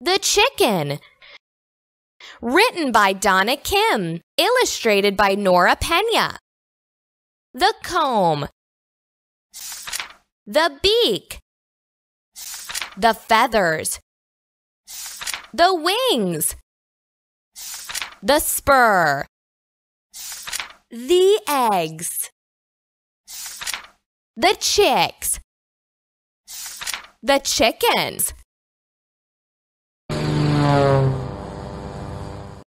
The Chicken. Written by Donna Kim. Illustrated by Nora Pena. The Comb. The Beak. The Feathers. The Wings. The Spur. The Eggs. The Chicks. The Chickens.